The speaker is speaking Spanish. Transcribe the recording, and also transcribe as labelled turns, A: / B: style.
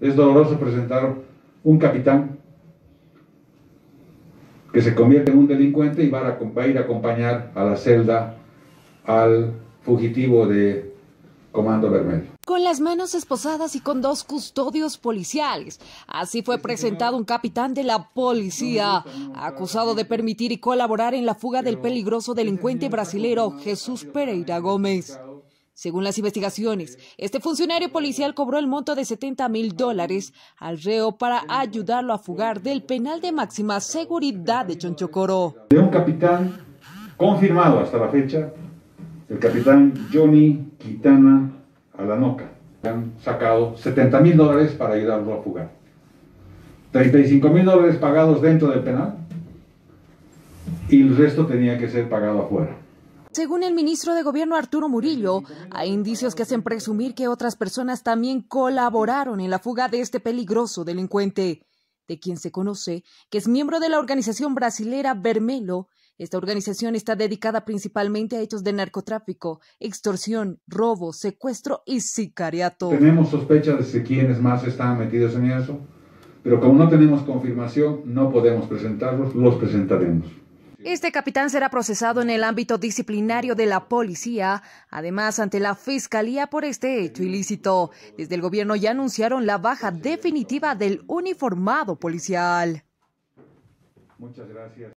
A: Es doloroso presentar un capitán que se convierte en un delincuente y va a, ir a acompañar a la celda al fugitivo de Comando Vermelho.
B: Con las manos esposadas y con dos custodios policiales. Así fue presentado un capitán de la policía, acusado de permitir y colaborar en la fuga del peligroso delincuente brasilero Jesús Pereira Gómez. Según las investigaciones, este funcionario policial cobró el monto de 70 mil dólares al reo para ayudarlo a fugar del penal de máxima seguridad de
A: Chonchocoro. De un capitán confirmado hasta la fecha, el capitán Johnny Quitana Alanoca. Han sacado 70 mil dólares para ayudarlo a fugar. 35 mil dólares pagados dentro del penal y el resto tenía que ser pagado afuera.
B: Según el ministro de Gobierno Arturo Murillo, hay indicios que hacen presumir que otras personas también colaboraron en la fuga de este peligroso delincuente, de quien se conoce que es miembro de la organización brasilera Vermelo. Esta organización está dedicada principalmente a hechos de narcotráfico, extorsión, robo, secuestro y sicariato. Tenemos
A: sospechas de quiénes más están metidos en eso, pero como no tenemos confirmación, no podemos presentarlos, los presentaremos.
B: Este capitán será procesado en el ámbito disciplinario de la policía, además ante la fiscalía por este hecho ilícito. Desde el gobierno ya anunciaron la baja definitiva del uniformado policial.
A: Muchas gracias.